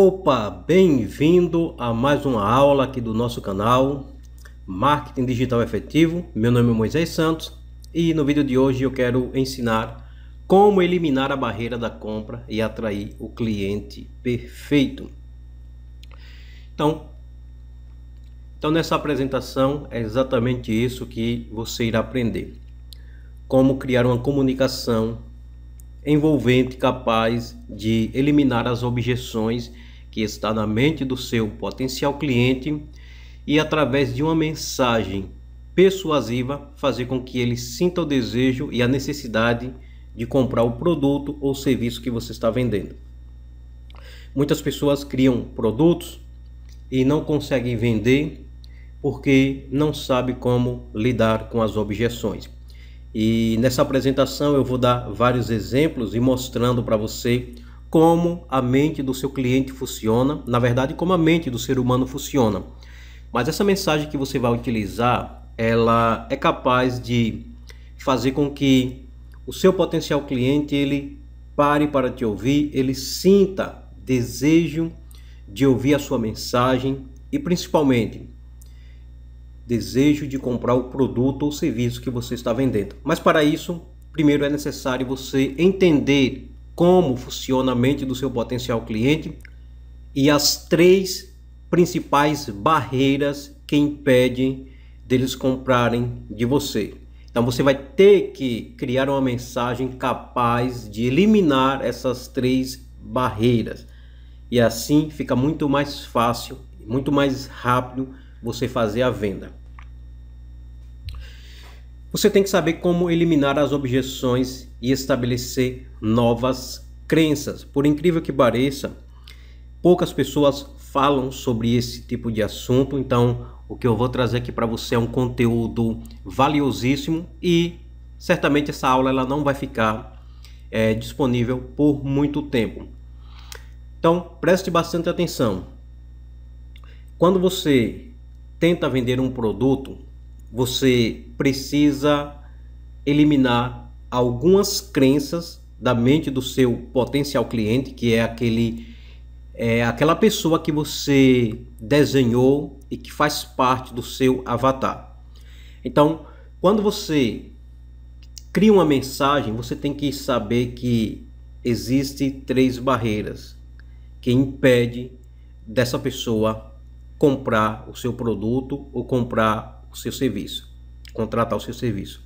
Opa, bem-vindo a mais uma aula aqui do nosso canal Marketing Digital Efetivo. Meu nome é Moisés Santos e no vídeo de hoje eu quero ensinar como eliminar a barreira da compra e atrair o cliente perfeito. Então, então nessa apresentação é exatamente isso que você irá aprender. Como criar uma comunicação envolvente capaz de eliminar as objeções que está na mente do seu potencial cliente e, através de uma mensagem persuasiva, fazer com que ele sinta o desejo e a necessidade de comprar o produto ou serviço que você está vendendo. Muitas pessoas criam produtos e não conseguem vender porque não sabe como lidar com as objeções. E nessa apresentação eu vou dar vários exemplos e mostrando para você como a mente do seu cliente funciona, na verdade, como a mente do ser humano funciona. Mas essa mensagem que você vai utilizar, ela é capaz de fazer com que o seu potencial cliente ele pare para te ouvir, ele sinta desejo de ouvir a sua mensagem e principalmente desejo de comprar o produto ou serviço que você está vendendo. Mas para isso, primeiro é necessário você entender como funciona a mente do seu potencial cliente e as três principais barreiras que impedem deles comprarem de você. Então você vai ter que criar uma mensagem capaz de eliminar essas três barreiras. E assim fica muito mais fácil, muito mais rápido você fazer a venda. Você tem que saber como eliminar as objeções e estabelecer novas crenças. Por incrível que pareça, poucas pessoas falam sobre esse tipo de assunto, então o que eu vou trazer aqui para você é um conteúdo valiosíssimo e certamente essa aula ela não vai ficar é, disponível por muito tempo. Então preste bastante atenção. Quando você tenta vender um produto, você precisa eliminar algumas crenças da mente do seu potencial cliente, que é aquele é aquela pessoa que você desenhou e que faz parte do seu avatar. Então, quando você cria uma mensagem, você tem que saber que existem três barreiras que impede dessa pessoa comprar o seu produto ou comprar o seu serviço, contratar o seu serviço.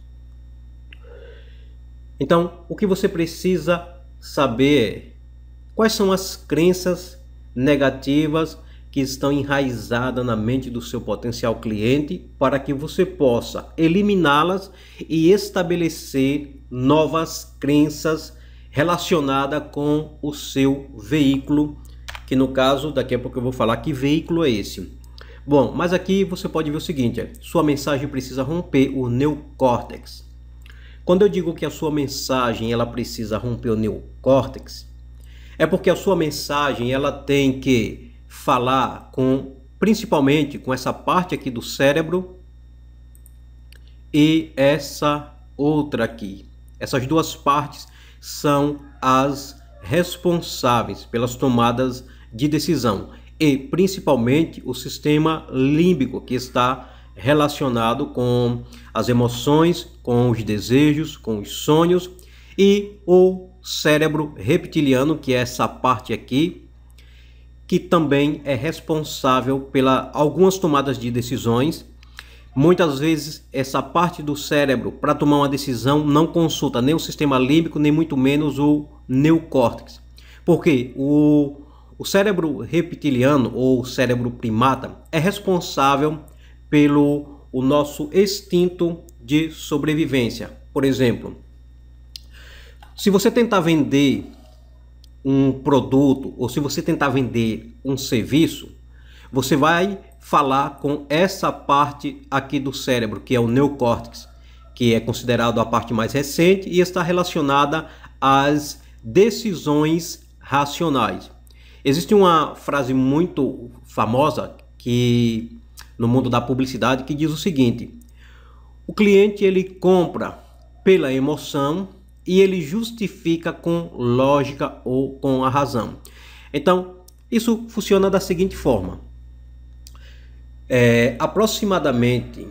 Então, o que você precisa saber é quais são as crenças negativas que estão enraizadas na mente do seu potencial cliente para que você possa eliminá-las e estabelecer novas crenças relacionadas com o seu veículo, que no caso, daqui a pouco eu vou falar que veículo é esse. Bom, mas aqui você pode ver o seguinte, é, sua mensagem precisa romper o neocórtex. Quando eu digo que a sua mensagem ela precisa romper o neocórtex, é porque a sua mensagem ela tem que falar com principalmente com essa parte aqui do cérebro e essa outra aqui. Essas duas partes são as responsáveis pelas tomadas de decisão e principalmente o sistema límbico, que está relacionado com as emoções, com os desejos, com os sonhos e o cérebro reptiliano, que é essa parte aqui, que também é responsável pela algumas tomadas de decisões. Muitas vezes essa parte do cérebro para tomar uma decisão não consulta nem o sistema límbico, nem muito menos o neocórtex. Porque o o cérebro reptiliano ou cérebro primata é responsável pelo o nosso instinto de sobrevivência. Por exemplo, se você tentar vender um produto ou se você tentar vender um serviço, você vai falar com essa parte aqui do cérebro, que é o neocórtex, que é considerado a parte mais recente e está relacionada às decisões racionais. Existe uma frase muito famosa que no mundo da publicidade que diz o seguinte: o cliente ele compra pela emoção e ele justifica com lógica ou com a razão. Então, isso funciona da seguinte forma: é, aproximadamente,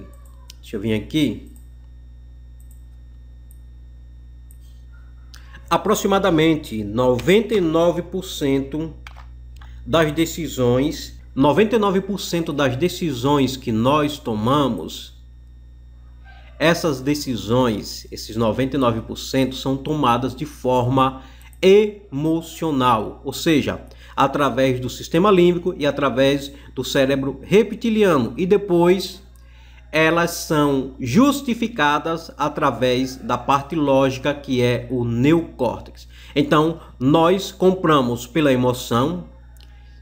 deixa eu vir aqui, aproximadamente 99% das decisões, 99% das decisões que nós tomamos, essas decisões, esses 99% são tomadas de forma emocional, ou seja, através do sistema límbico e através do cérebro reptiliano e depois elas são justificadas através da parte lógica que é o neocórtex. Então, nós compramos pela emoção,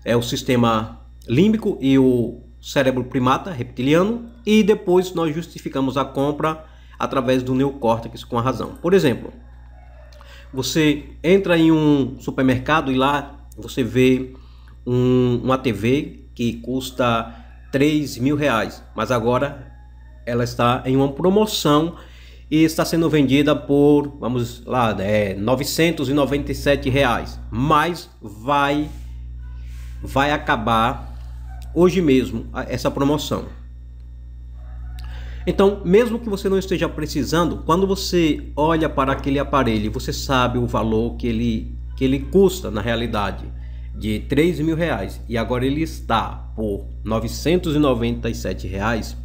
é o sistema límbico e o cérebro primata reptiliano, e depois nós justificamos a compra através do neocórtex com a razão. Por exemplo, você entra em um supermercado e lá você vê um, uma TV que custa 3 mil reais, mas agora ela está em uma promoção e está sendo vendida por, vamos lá, é, 997 reais, mas vai vai acabar hoje mesmo essa promoção. Então, mesmo que você não esteja precisando, quando você olha para aquele aparelho, você sabe o valor que ele, que ele custa na realidade, de 3 mil reais, e agora ele está por 997 reais.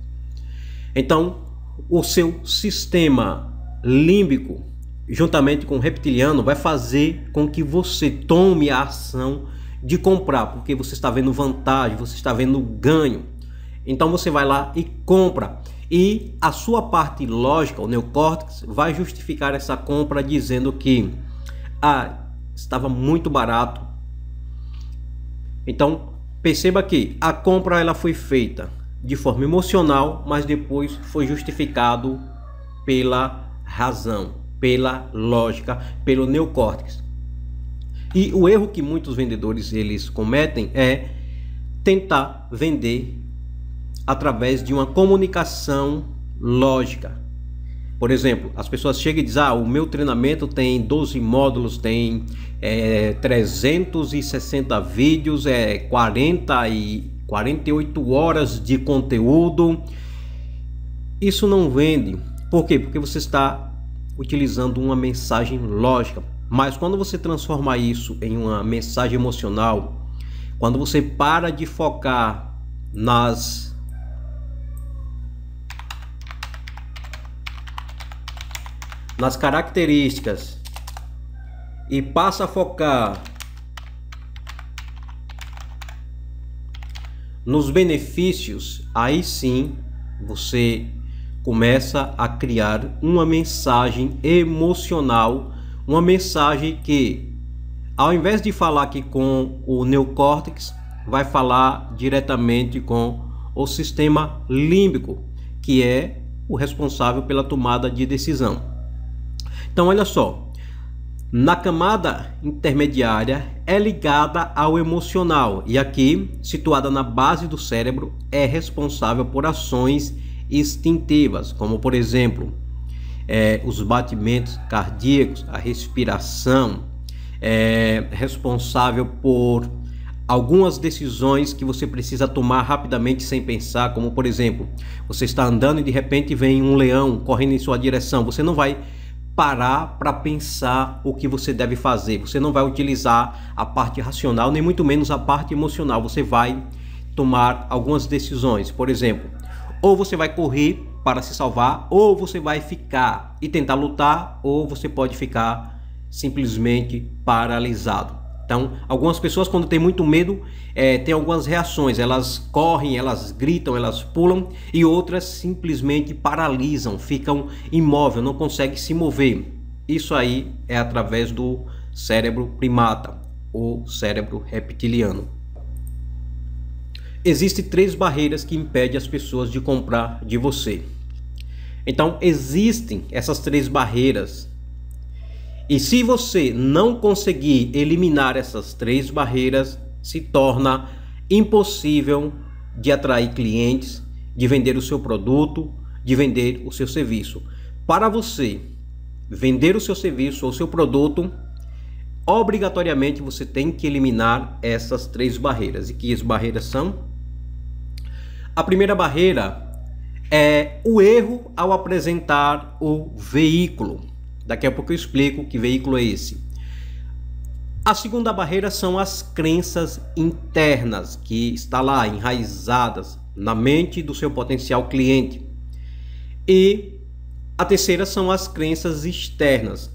Então, o seu sistema límbico, juntamente com o reptiliano, vai fazer com que você tome a ação de comprar, porque você está vendo vantagem, você está vendo ganho. Então você vai lá e compra. E a sua parte lógica, o neocórtex, vai justificar essa compra dizendo que ah, estava muito barato. Então, perceba que a compra ela foi feita de forma emocional, mas depois foi justificado pela razão, pela lógica, pelo neocórtex. E o erro que muitos vendedores eles cometem é tentar vender através de uma comunicação lógica. Por exemplo, as pessoas chegam e dizem: Ah, o meu treinamento tem 12 módulos, tem é, 360 vídeos, é 40 e 48 horas de conteúdo. Isso não vende. Por quê? Porque você está utilizando uma mensagem lógica. Mas quando você transforma isso em uma mensagem emocional, quando você para de focar nas nas características e passa a focar nos benefícios, aí sim você começa a criar uma mensagem emocional uma mensagem que, ao invés de falar aqui com o neocórtex, vai falar diretamente com o sistema límbico, que é o responsável pela tomada de decisão. Então, olha só, na camada intermediária é ligada ao emocional e aqui, situada na base do cérebro, é responsável por ações instintivas, como por exemplo, é, os batimentos cardíacos, a respiração, é responsável por algumas decisões que você precisa tomar rapidamente sem pensar, como por exemplo, você está andando e de repente vem um leão correndo em sua direção, você não vai parar para pensar o que você deve fazer, você não vai utilizar a parte racional nem muito menos a parte emocional, você vai tomar algumas decisões, por exemplo, ou você vai correr para se salvar, ou você vai ficar e tentar lutar, ou você pode ficar simplesmente paralisado. Então, algumas pessoas, quando têm muito medo, é, algumas reações. Elas correm, elas gritam, elas pulam e outras simplesmente paralisam, ficam imóvel, não conseguem se mover. Isso aí é através do cérebro primata ou cérebro reptiliano. Existem três barreiras que impedem as pessoas de comprar de você. Então existem essas três barreiras. E se você não conseguir eliminar essas três barreiras, se torna impossível de atrair clientes, de vender o seu produto, de vender o seu serviço. Para você vender o seu serviço ou seu produto, obrigatoriamente você tem que eliminar essas três barreiras. E que as barreiras são? A primeira barreira é o erro ao apresentar o veículo. Daqui a pouco eu explico que veículo é esse. A segunda barreira são as crenças internas que está lá enraizadas na mente do seu potencial cliente. E a terceira são as crenças externas,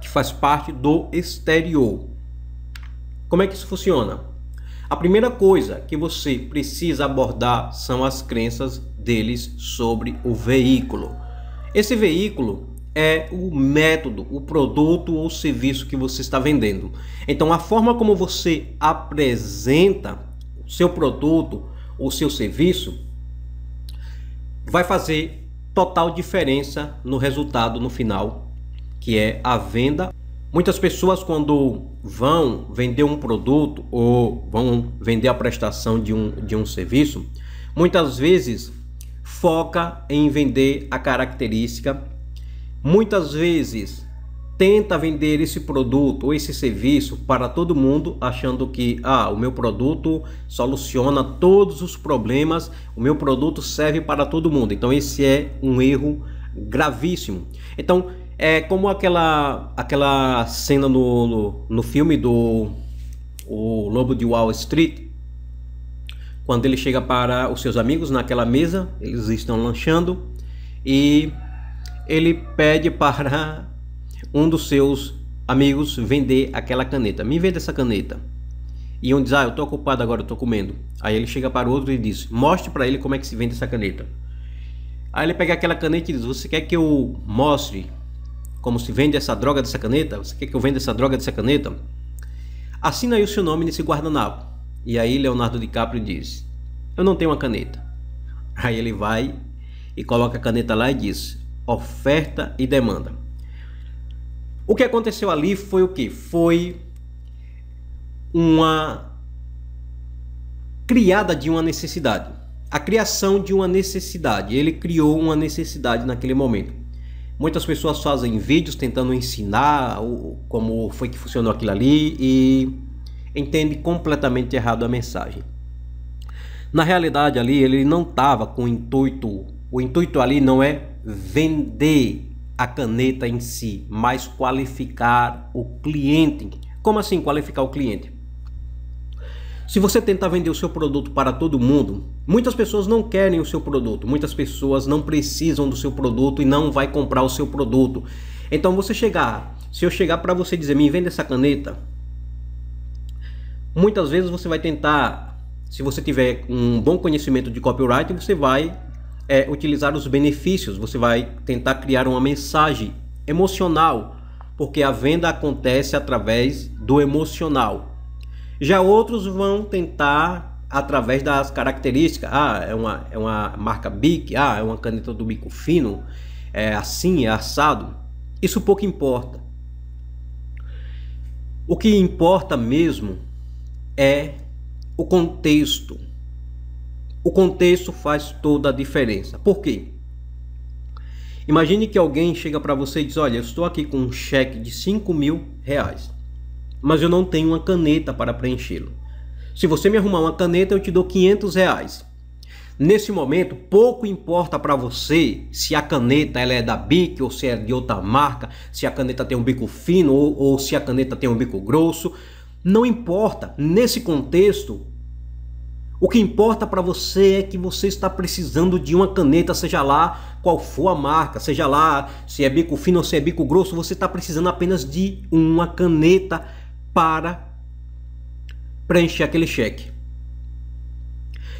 que faz parte do exterior. Como é que isso funciona? A primeira coisa que você precisa abordar são as crenças deles sobre o veículo. Esse veículo é o método, o produto ou serviço que você está vendendo. Então, a forma como você apresenta o seu produto ou seu serviço vai fazer total diferença no resultado no final, que é a venda. Muitas pessoas quando vão vender um produto ou vão vender a prestação de um, de um serviço, muitas vezes foca em vender a característica. Muitas vezes tenta vender esse produto ou esse serviço para todo mundo, achando que ah, o meu produto soluciona todos os problemas, o meu produto serve para todo mundo. Então esse é um erro gravíssimo. Então é como aquela aquela cena no, no, no filme do o Lobo de Wall Street, quando ele chega para os seus amigos naquela mesa, eles estão lanchando e ele pede para um dos seus amigos vender aquela caneta. Me venda essa caneta. E um diz: Ah, eu estou ocupado agora, estou comendo. Aí ele chega para o outro e diz: Mostre para ele como é que se vende essa caneta. Aí ele pega aquela caneta e diz: Você quer que eu mostre como se vende essa droga dessa caneta? Você quer que eu venda essa droga dessa caneta? Assina aí o seu nome nesse guardanapo. E aí Leonardo DiCaprio diz: Eu não tenho uma caneta. Aí ele vai e coloca a caneta lá e diz: Oferta e demanda. O que aconteceu ali foi o que? Foi uma criada de uma necessidade. A criação de uma necessidade. Ele criou uma necessidade naquele momento. Muitas pessoas fazem vídeos tentando ensinar como foi que funcionou aquilo ali e entende completamente errado a mensagem. Na realidade, ali ele não estava com o intuito, o intuito ali não é vender a caneta em si, mas qualificar o cliente. Como assim qualificar o cliente? Se você tentar vender o seu produto para todo mundo, muitas pessoas não querem o seu produto, muitas pessoas não precisam do seu produto e não vai comprar o seu produto. Então você chegar, se eu chegar para você dizer, me venda essa caneta, Muitas vezes você vai tentar, se você tiver um bom conhecimento de copyright, você vai é, utilizar os benefícios, você vai tentar criar uma mensagem emocional, porque a venda acontece através do emocional. Já outros vão tentar através das características, ah, é uma, é uma marca Bic, ah, é uma caneta do bico fino, é assim, é assado. Isso pouco importa. O que importa mesmo é o contexto. O contexto faz toda a diferença. Por quê? Imagine que alguém chega para você e diz: Olha, eu estou aqui com um cheque de 5 mil reais, mas eu não tenho uma caneta para preenchê-lo. Se você me arrumar uma caneta, eu te dou 500 reais. Nesse momento, pouco importa para você se a caneta ela é da BIC ou se é de outra marca, se a caneta tem um bico fino ou, ou se a caneta tem um bico grosso não importa, nesse contexto, o que importa para você é que você está precisando de uma caneta, seja lá qual for a marca, seja lá se é bico fino ou se é bico grosso, você está precisando apenas de uma caneta para preencher aquele cheque.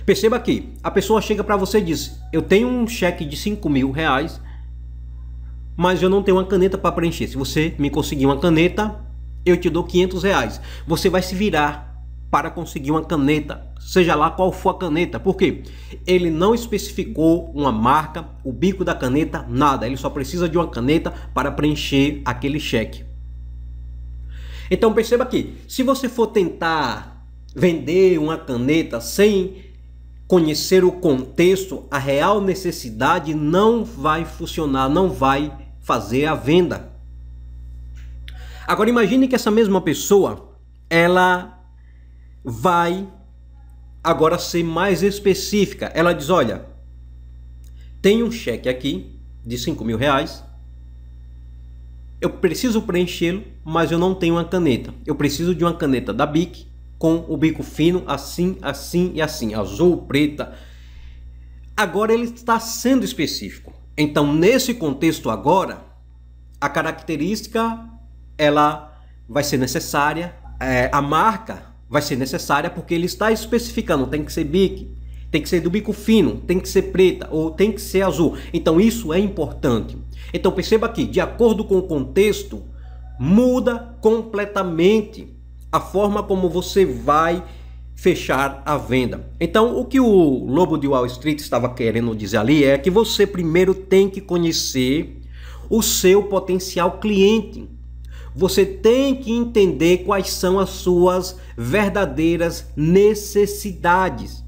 Perceba que a pessoa chega para você e diz: Eu tenho um cheque de 5 mil reais, mas eu não tenho uma caneta para preencher. Se você me conseguir uma caneta, eu te dou 500 reais. Você vai se virar para conseguir uma caneta, seja lá qual for a caneta. Por quê? Ele não especificou uma marca, o bico da caneta, nada. Ele só precisa de uma caneta para preencher aquele cheque. Então perceba que se você for tentar vender uma caneta sem conhecer o contexto, a real necessidade não vai funcionar, não vai fazer a venda. Agora imagine que essa mesma pessoa, ela vai agora ser mais específica. Ela diz, olha, tem um cheque aqui de 5 mil reais, eu preciso preenchê-lo, mas eu não tenho uma caneta. Eu preciso de uma caneta da BIC com o bico fino, assim, assim e assim, azul, preta. Agora ele está sendo específico. Então, nesse contexto agora, a característica ela vai ser necessária, é, a marca vai ser necessária porque ele está especificando, tem que ser bique, tem que ser do bico fino, tem que ser preta ou tem que ser azul. Então isso é importante. Então perceba que, de acordo com o contexto, muda completamente a forma como você vai fechar a venda. Então, o que o Lobo de Wall Street estava querendo dizer ali é que você primeiro tem que conhecer o seu potencial cliente. Você tem que entender quais são as suas verdadeiras necessidades.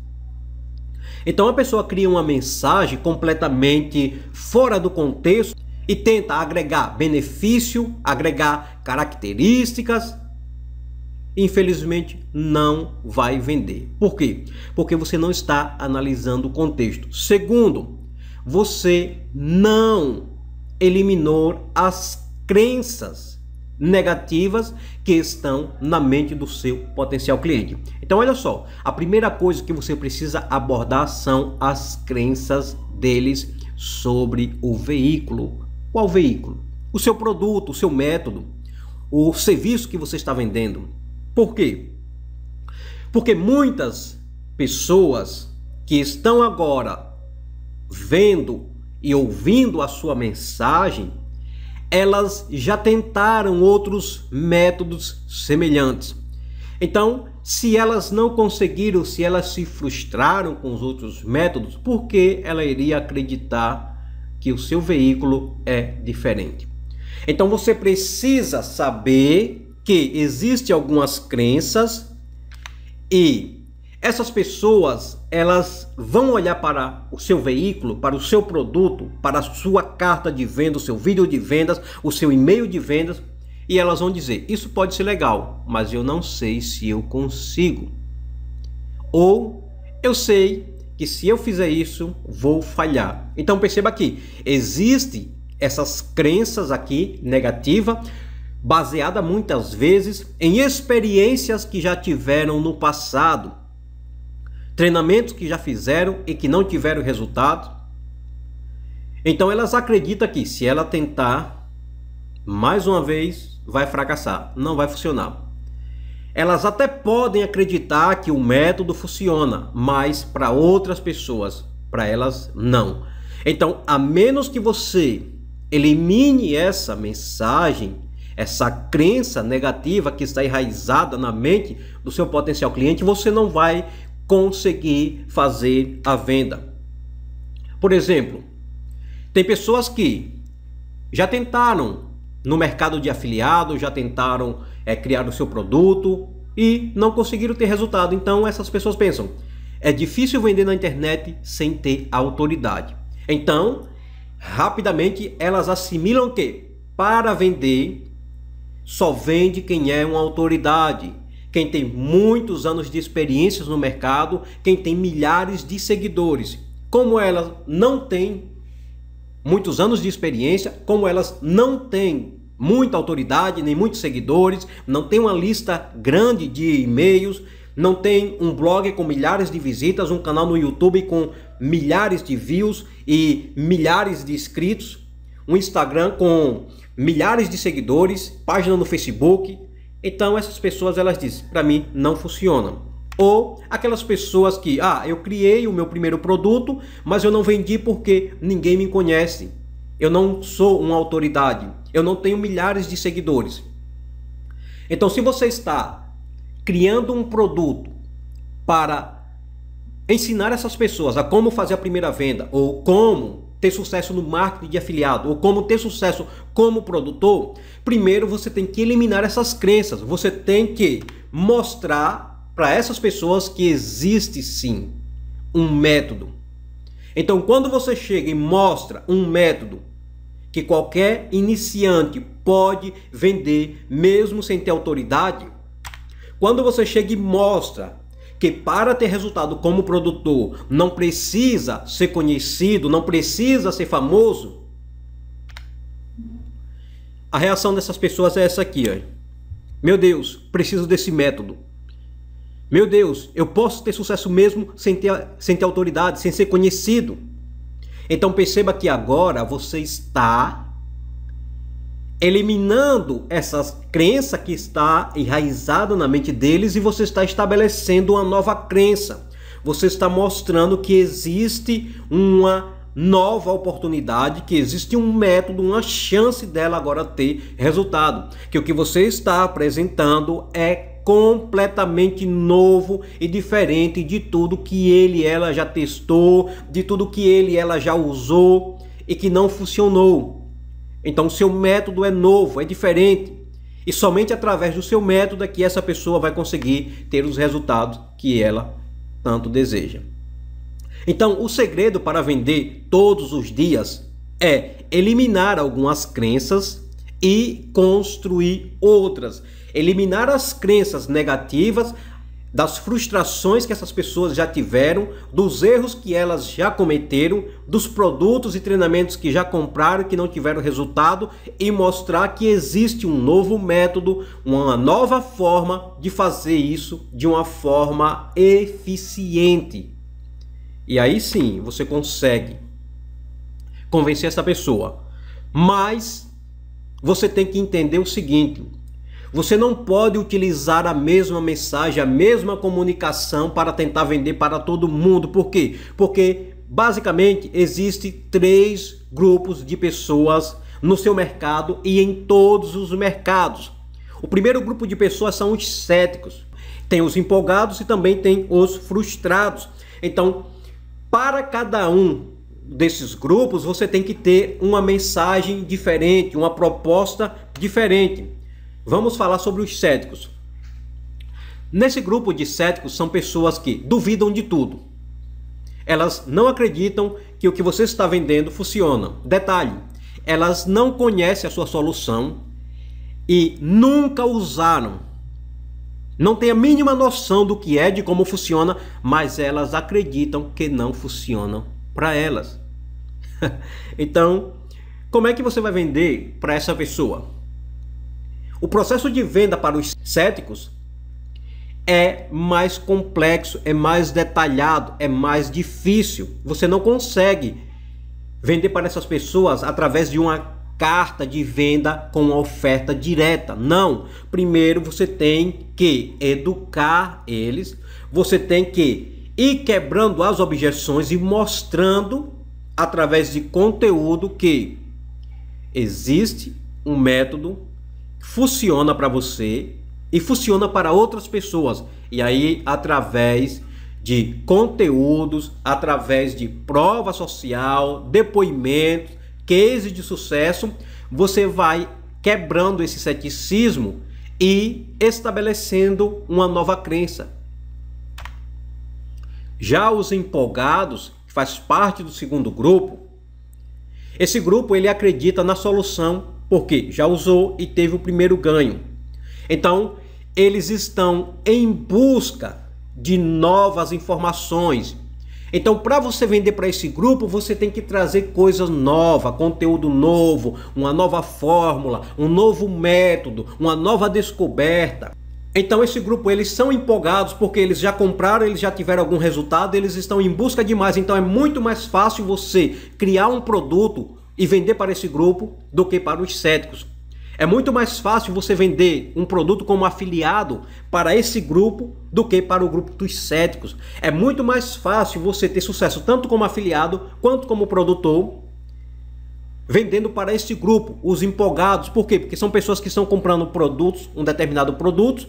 Então a pessoa cria uma mensagem completamente fora do contexto e tenta agregar benefício, agregar características. Infelizmente não vai vender. Por quê? Porque você não está analisando o contexto. Segundo, você não eliminou as crenças negativas que estão na mente do seu potencial cliente. Então, olha só, a primeira coisa que você precisa abordar são as crenças deles sobre o veículo. Qual veículo? O seu produto, o seu método, o serviço que você está vendendo. Por quê? Porque muitas pessoas que estão agora vendo e ouvindo a sua mensagem elas já tentaram outros métodos semelhantes. Então, se elas não conseguiram, se elas se frustraram com os outros métodos, por que ela iria acreditar que o seu veículo é diferente? Então você precisa saber que existem algumas crenças e essas pessoas, elas vão olhar para o seu veículo, para o seu produto, para a sua carta de venda, o seu vídeo de vendas, o seu e-mail de vendas, e elas vão dizer: "Isso pode ser legal, mas eu não sei se eu consigo". Ou eu sei que se eu fizer isso, vou falhar. Então perceba aqui, existe essas crenças aqui negativa baseada muitas vezes em experiências que já tiveram no passado treinamentos que já fizeram e que não tiveram resultado. Então elas acreditam que se ela tentar, mais uma vez, vai fracassar, não vai funcionar. Elas até podem acreditar que o método funciona, mas para outras pessoas, para elas, não. Então, a menos que você elimine essa mensagem, essa crença negativa que está enraizada na mente do seu potencial cliente, você não vai conseguir fazer a venda. Por exemplo, tem pessoas que já tentaram no mercado de afiliado, já tentaram é, criar o seu produto e não conseguiram ter resultado. Então essas pessoas pensam: é difícil vender na internet sem ter autoridade. Então, rapidamente elas assimilam que para vender só vende quem é uma autoridade quem tem muitos anos de experiências no mercado, quem tem milhares de seguidores. Como elas não têm muitos anos de experiência, como elas não têm muita autoridade, nem muitos seguidores, não tem uma lista grande de e-mails, não tem um blog com milhares de visitas, um canal no YouTube com milhares de views e milhares de inscritos, um Instagram com milhares de seguidores, página no Facebook, então essas pessoas elas dizem, para mim não funcionam. Ou aquelas pessoas que, ah, eu criei o meu primeiro produto, mas eu não vendi porque ninguém me conhece. Eu não sou uma autoridade. Eu não tenho milhares de seguidores. Então, se você está criando um produto para ensinar essas pessoas a como fazer a primeira venda ou como ter sucesso no marketing de afiliado ou como ter sucesso como produtor, primeiro você tem que eliminar essas crenças. Você tem que mostrar para essas pessoas que existe sim um método. Então, quando você chega e mostra um método que qualquer iniciante pode vender mesmo sem ter autoridade, quando você chega e mostra que para ter resultado como produtor não precisa ser conhecido, não precisa ser famoso, a reação dessas pessoas é essa aqui, ó. Meu Deus, preciso desse método. Meu Deus, eu posso ter sucesso mesmo sem ter, sem ter autoridade, sem ser conhecido. Então perceba que agora você está eliminando essa crença que está enraizada na mente deles e você está estabelecendo uma nova crença. Você está mostrando que existe uma nova oportunidade, que existe um método, uma chance dela agora ter resultado. Que o que você está apresentando é completamente novo e diferente de tudo que ele ela já testou, de tudo que ele ela já usou e que não funcionou. Então, o seu método é novo, é diferente. E somente através do seu método é que essa pessoa vai conseguir ter os resultados que ela tanto deseja. Então, o segredo para vender todos os dias é eliminar algumas crenças e construir outras. Eliminar as crenças negativas, das frustrações que essas pessoas já tiveram, dos erros que elas já cometeram, dos produtos e treinamentos que já compraram que não tiveram resultado e mostrar que existe um novo método, uma nova forma de fazer isso de uma forma eficiente. E aí sim, você consegue convencer essa pessoa. Mas você tem que entender o seguinte: você não pode utilizar a mesma mensagem, a mesma comunicação para tentar vender para todo mundo. Por quê? Porque basicamente existem três grupos de pessoas no seu mercado e em todos os mercados. O primeiro grupo de pessoas são os céticos. Tem os empolgados e também tem os frustrados. Então, para cada um desses grupos, você tem que ter uma mensagem diferente, uma proposta diferente. Vamos falar sobre os céticos. Nesse grupo de céticos são pessoas que duvidam de tudo. Elas não acreditam que o que você está vendendo funciona. Detalhe: elas não conhecem a sua solução e nunca usaram. Não têm a mínima noção do que é, de como funciona, mas elas acreditam que não funcionam para elas. então, como é que você vai vender para essa pessoa? O processo de venda para os céticos é mais complexo, é mais detalhado, é mais difícil. Você não consegue vender para essas pessoas através de uma carta de venda com oferta direta. Não. Primeiro você tem que educar eles, você tem que ir quebrando as objeções e mostrando através de conteúdo que existe um método funciona para você e funciona para outras pessoas. E aí, através de conteúdos, através de prova social, depoimentos, cases de sucesso, você vai quebrando esse ceticismo e estabelecendo uma nova crença. Já os empolgados, que faz parte do segundo grupo, esse grupo ele acredita na solução porque já usou e teve o primeiro ganho. Então, eles estão em busca de novas informações. Então, para você vender para esse grupo, você tem que trazer coisas nova, conteúdo novo, uma nova fórmula, um novo método, uma nova descoberta. Então esse grupo eles são empolgados porque eles já compraram, eles já tiveram algum resultado, eles estão em busca de mais. Então é muito mais fácil você criar um produto e vender para esse grupo do que para os céticos. É muito mais fácil você vender um produto como afiliado para esse grupo do que para o grupo dos céticos. É muito mais fácil você ter sucesso tanto como afiliado quanto como produtor vendendo para esse grupo, os empolgados. Por quê? Porque são pessoas que estão comprando produtos, um determinado produto,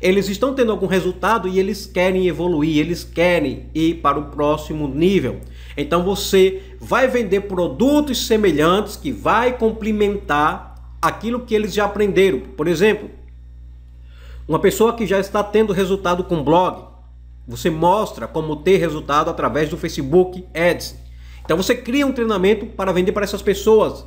eles estão tendo algum resultado e eles querem evoluir, eles querem ir para o próximo nível. Então você vai vender produtos semelhantes que vai complementar aquilo que eles já aprenderam. Por exemplo, uma pessoa que já está tendo resultado com blog, você mostra como ter resultado através do Facebook Ads. Então você cria um treinamento para vender para essas pessoas.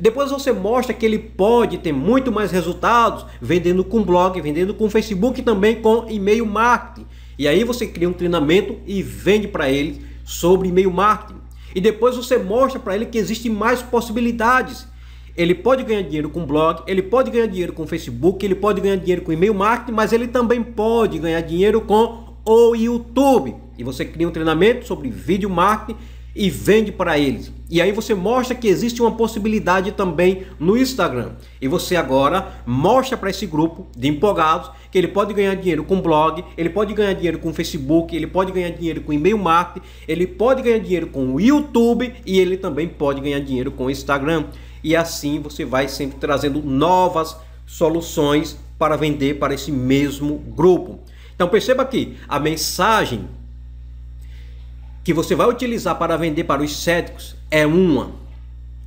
Depois você mostra que ele pode ter muito mais resultados vendendo com blog, vendendo com Facebook também com e-mail marketing. E aí você cria um treinamento e vende para eles sobre e-mail marketing. E depois você mostra para ele que existem mais possibilidades. Ele pode ganhar dinheiro com blog, ele pode ganhar dinheiro com Facebook, ele pode ganhar dinheiro com e-mail marketing, mas ele também pode ganhar dinheiro com o YouTube. E você cria um treinamento sobre vídeo marketing e vende para eles. E aí você mostra que existe uma possibilidade também no Instagram. E você agora mostra para esse grupo de empolgados que ele pode ganhar dinheiro com blog, ele pode ganhar dinheiro com Facebook, ele pode ganhar dinheiro com e-mail marketing, ele pode ganhar dinheiro com o YouTube e ele também pode ganhar dinheiro com o Instagram. E assim você vai sempre trazendo novas soluções para vender para esse mesmo grupo. Então perceba que a mensagem que você vai utilizar para vender para os céticos é uma.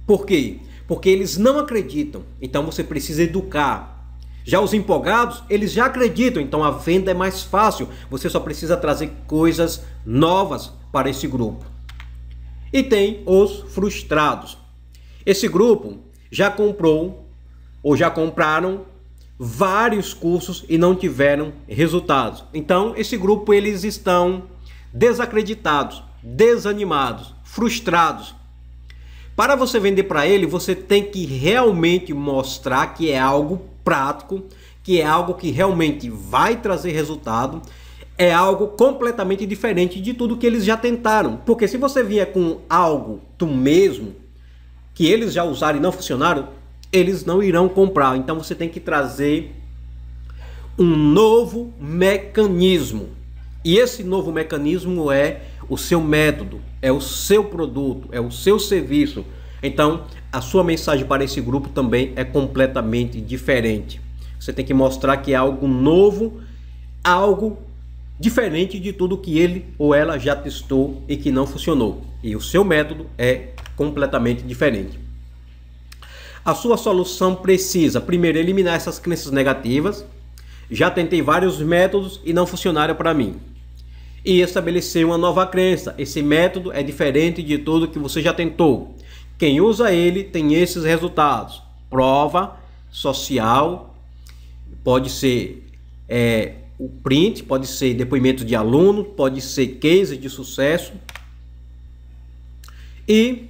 Por quê? Porque eles não acreditam, então você precisa educar. Já os empolgados, eles já acreditam, então a venda é mais fácil. Você só precisa trazer coisas novas para esse grupo. E tem os frustrados. Esse grupo já comprou ou já compraram vários cursos e não tiveram resultados. Então esse grupo eles estão desacreditados, desanimados, frustrados. Para você vender para ele, você tem que realmente mostrar que é algo prático, que é algo que realmente vai trazer resultado, é algo completamente diferente de tudo que eles já tentaram. Porque se você vier com algo do mesmo que eles já usaram e não funcionaram, eles não irão comprar. Então você tem que trazer um novo mecanismo. E esse novo mecanismo é o seu método, é o seu produto, é o seu serviço. Então, a sua mensagem para esse grupo também é completamente diferente. Você tem que mostrar que é algo novo, algo diferente de tudo que ele ou ela já testou e que não funcionou. E o seu método é completamente diferente. A sua solução precisa, primeiro, eliminar essas crenças negativas. Já tentei vários métodos e não funcionaram para mim e estabelecer uma nova crença. Esse método é diferente de tudo que você já tentou. Quem usa ele tem esses resultados: prova social, pode ser é, o print, pode ser depoimento de aluno, pode ser case de sucesso. E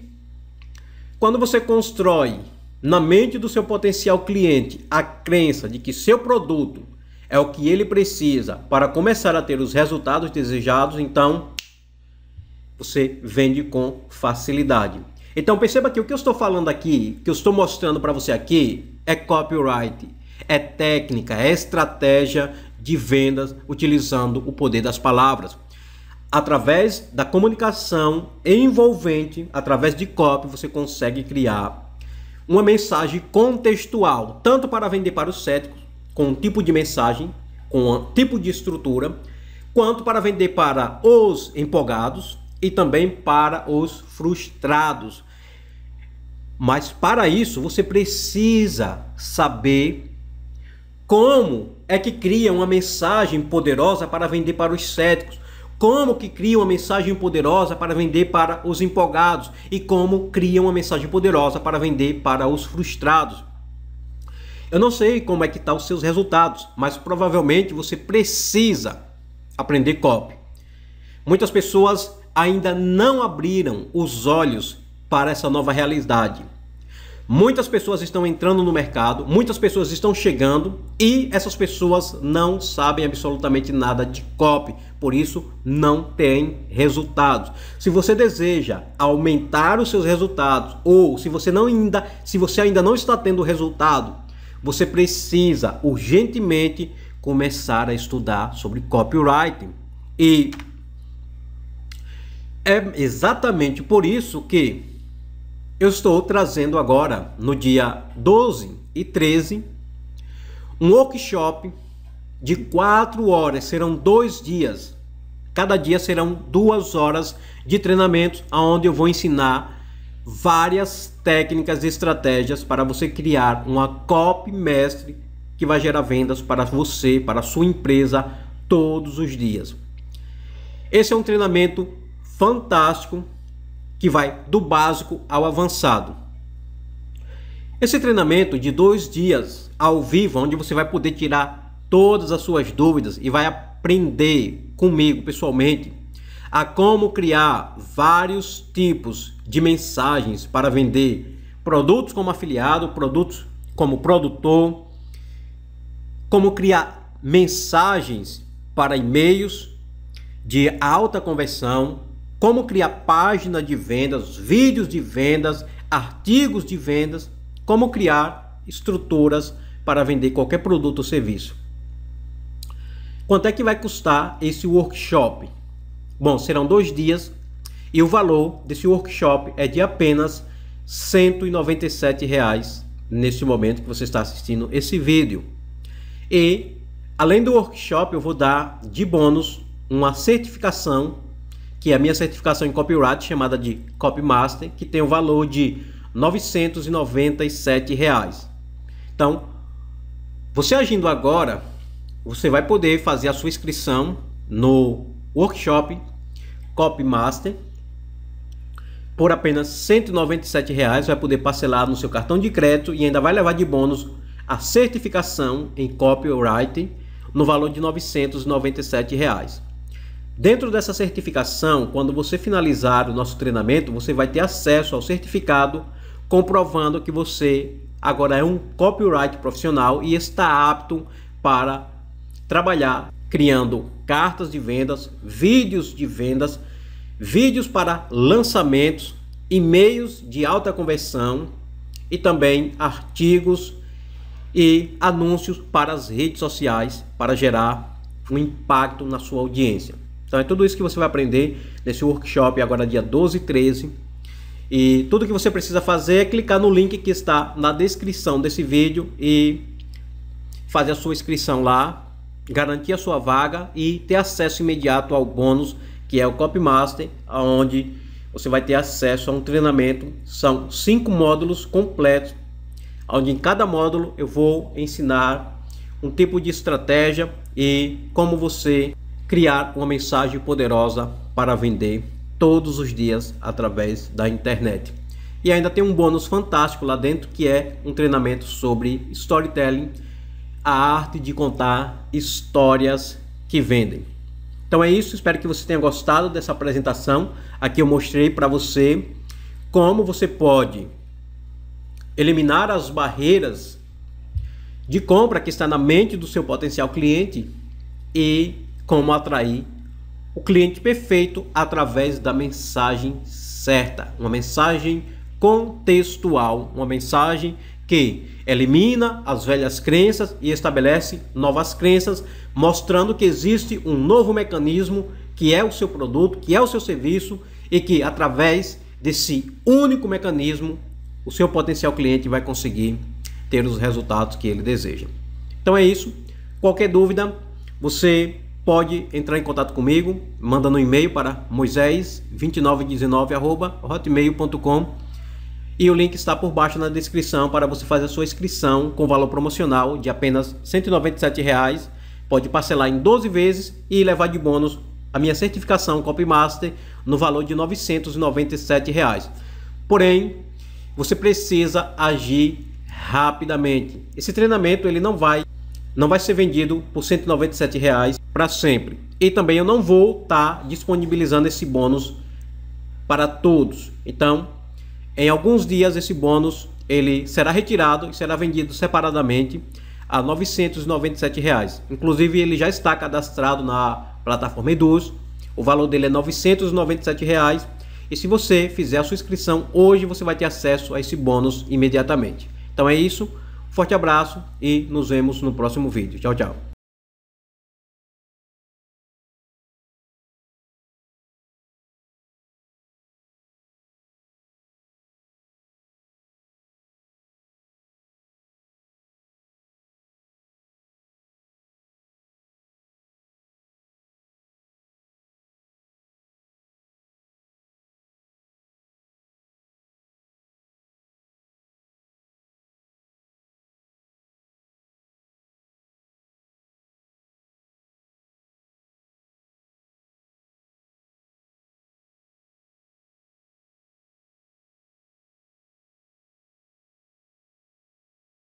quando você constrói na mente do seu potencial cliente a crença de que seu produto é o que ele precisa para começar a ter os resultados desejados, então você vende com facilidade. Então perceba que o que eu estou falando aqui, que eu estou mostrando para você aqui, é copyright, é técnica, é estratégia de vendas utilizando o poder das palavras. Através da comunicação envolvente, através de copy, você consegue criar uma mensagem contextual, tanto para vender para os céticos com um tipo de mensagem, com um tipo de estrutura, quanto para vender para os empolgados e também para os frustrados. Mas para isso você precisa saber como é que cria uma mensagem poderosa para vender para os céticos, como que cria uma mensagem poderosa para vender para os empolgados e como cria uma mensagem poderosa para vender para os frustrados. Eu não sei como é que estão tá os seus resultados, mas provavelmente você precisa aprender copy. Muitas pessoas ainda não abriram os olhos para essa nova realidade. Muitas pessoas estão entrando no mercado, muitas pessoas estão chegando e essas pessoas não sabem absolutamente nada de copy, por isso não têm resultados. Se você deseja aumentar os seus resultados ou se você não ainda, se você ainda não está tendo resultado, você precisa urgentemente começar a estudar sobre copywriting. E é exatamente por isso que eu estou trazendo agora, no dia 12 e 13, um workshop de quatro horas. Serão dois dias. Cada dia serão duas horas de treinamento, onde eu vou ensinar várias técnicas e estratégias para você criar uma copy mestre que vai gerar vendas para você, para a sua empresa todos os dias. Esse é um treinamento fantástico que vai do básico ao avançado. Esse treinamento de dois dias ao vivo, onde você vai poder tirar todas as suas dúvidas e vai aprender comigo pessoalmente a como criar vários tipos de mensagens para vender produtos como afiliado, produtos como produtor, como criar mensagens para e-mails de alta conversão, como criar página de vendas, vídeos de vendas, artigos de vendas, como criar estruturas para vender qualquer produto ou serviço. Quanto é que vai custar esse workshop? Bom, serão dois dias e o valor desse workshop é de apenas R$ 197 nesse momento que você está assistindo esse vídeo. E além do workshop, eu vou dar de bônus uma certificação que é a minha certificação em copyright chamada de Copymaster, que tem o um valor de R$ Então, você agindo agora, você vai poder fazer a sua inscrição no workshop Copy Master por apenas R$ 197,00 vai poder parcelar no seu cartão de crédito e ainda vai levar de bônus a certificação em copywriting no valor de R$ 997. Reais. Dentro dessa certificação, quando você finalizar o nosso treinamento, você vai ter acesso ao certificado comprovando que você agora é um copyright profissional e está apto para trabalhar criando cartas de vendas, vídeos de vendas, vídeos para lançamentos, e-mails de alta conversão e também artigos e anúncios para as redes sociais para gerar um impacto na sua audiência. Então é tudo isso que você vai aprender nesse workshop agora dia 12 e 13. E tudo que você precisa fazer é clicar no link que está na descrição desse vídeo e fazer a sua inscrição lá garantir a sua vaga e ter acesso imediato ao bônus que é o Copmaster, onde você vai ter acesso a um treinamento. São cinco módulos completos, onde em cada módulo eu vou ensinar um tipo de estratégia e como você criar uma mensagem poderosa para vender todos os dias através da internet. E ainda tem um bônus fantástico lá dentro que é um treinamento sobre storytelling a arte de contar histórias que vendem. Então é isso, espero que você tenha gostado dessa apresentação. Aqui eu mostrei para você como você pode eliminar as barreiras de compra que está na mente do seu potencial cliente e como atrair o cliente perfeito através da mensagem certa, uma mensagem contextual, uma mensagem que elimina as velhas crenças e estabelece novas crenças, mostrando que existe um novo mecanismo que é o seu produto, que é o seu serviço e que através desse único mecanismo o seu potencial cliente vai conseguir ter os resultados que ele deseja. Então é isso. Qualquer dúvida, você pode entrar em contato comigo, mandando um e-mail para moisés2919@hotmail.com e o link está por baixo na descrição para você fazer a sua inscrição com valor promocional de apenas R$ 197. Pode parcelar em 12 vezes e levar de bônus a minha certificação Copymaster no valor de R$ 997. Reais. Porém, você precisa agir rapidamente. Esse treinamento ele não vai não vai ser vendido por R$ 197 reais para sempre. E também eu não vou estar tá disponibilizando esse bônus para todos. Então, em alguns dias esse bônus ele será retirado e será vendido separadamente a R$ 997. Reais. Inclusive ele já está cadastrado na plataforma Eduz. O valor dele é R$ 997. Reais. E se você fizer a sua inscrição hoje, você vai ter acesso a esse bônus imediatamente. Então é isso. Forte abraço e nos vemos no próximo vídeo. Tchau, tchau.